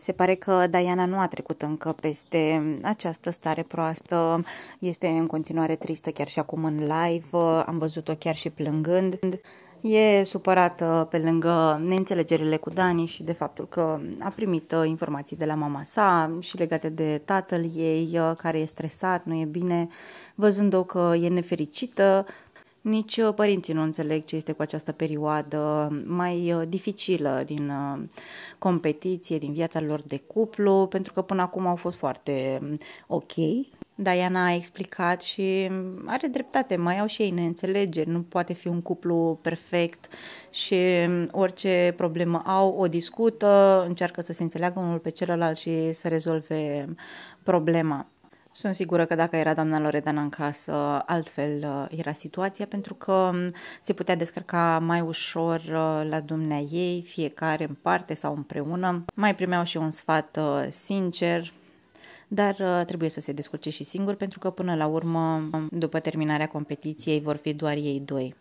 Se pare că Diana nu a trecut încă peste această stare proastă, este în continuare tristă chiar și acum în live, am văzut-o chiar și plângând. E supărată pe lângă neînțelegerile cu Dani și de faptul că a primit uh, informații de la mama sa și legate de tatăl ei uh, care e stresat, nu e bine, văzând-o că e nefericită, nici uh, părinții nu înțeleg ce este cu această perioadă mai uh, dificilă din uh, competiție, din viața lor de cuplu, pentru că până acum au fost foarte um, ok. Diana a explicat și um, are dreptate, mai au și ei neînțelegeri, nu poate fi un cuplu perfect și um, orice problemă au, o discută, încearcă să se înțeleagă unul pe celălalt și să rezolve problema. Sunt sigură că dacă era doamna Loredana în casă, altfel uh, era situația, pentru că um, se putea descărca mai ușor uh, la dumnea ei, fiecare în parte sau împreună. Mai primeau și un sfat uh, sincer, dar trebuie să se descurce și singur pentru că până la urmă, după terminarea competiției, vor fi doar ei doi.